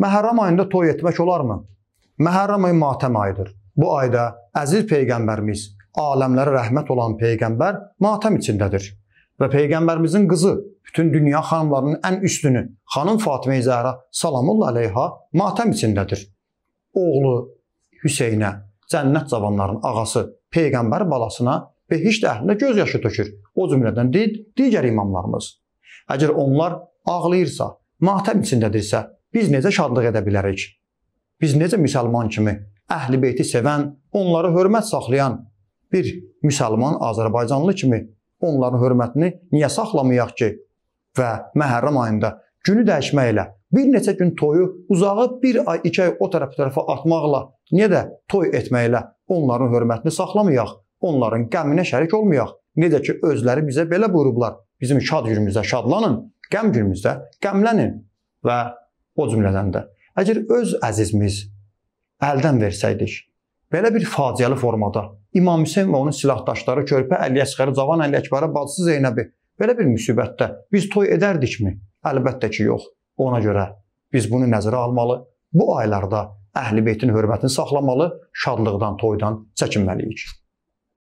Məhərrəm ayında toy etmək olarmı? Məhərrəm ayı matəm ayıdır. Bu ayda əziz peyğəmbərimiz, aləmlərə rəhmət olan peyğəmbər matəm içindədir. Və peyğəmbərimizin qızı, bütün dünya xanımlarının ən üstünü, xanım Fatimə Zəhra sallallahu əleyha matəm içindədir. Oğlu Hüseynə, cənnət cavanlarının ağası, peyğəmbər balasına və heç də əhlində göz yaşı tökür. O cümlədən digər imamlarımız. Əgər onlar ağlayırsa, matəm içindədirsə, Biz necə şadlıq edə bilərik? Biz necə müsəlman kimi əhli beyti sevən, onları hörmət saxlayan bir müsəlman Azərbaycanlı kimi onların hörmətini niyə saxlamayaq ki? Və Məhərrəm ayında günü dəyişməklə bir neçə gün toyu uzağa bir ay, iki ay o tərəf tərəfə atmaqla niyə də toy etməklə onların hörmətini saxlamayaq? Onların qəminə şərik olmayaq. Necə ki özləri bizə belə buyurublar. Bizim şad günümüzdə şadlanın, qəm günümüzdə qəmlənin. Və O cümlədən də əgər öz əzizimiz əldən versəydik, belə bir faciəli formada İmam Hüseyn və onun silahdaşları Körpə Əli Əsxəri, Cavan Əli Əkbərə, bacısı Zeynəbi belə bir müsibətdə biz toy edərdikmi? Əlbəttə ki, yox. Ona görə biz bunu nəzərə almalı. Bu aylarda Əhlibeytin hörmətini saxlamalı, şadlıqdan, toydan çəkinməliyik.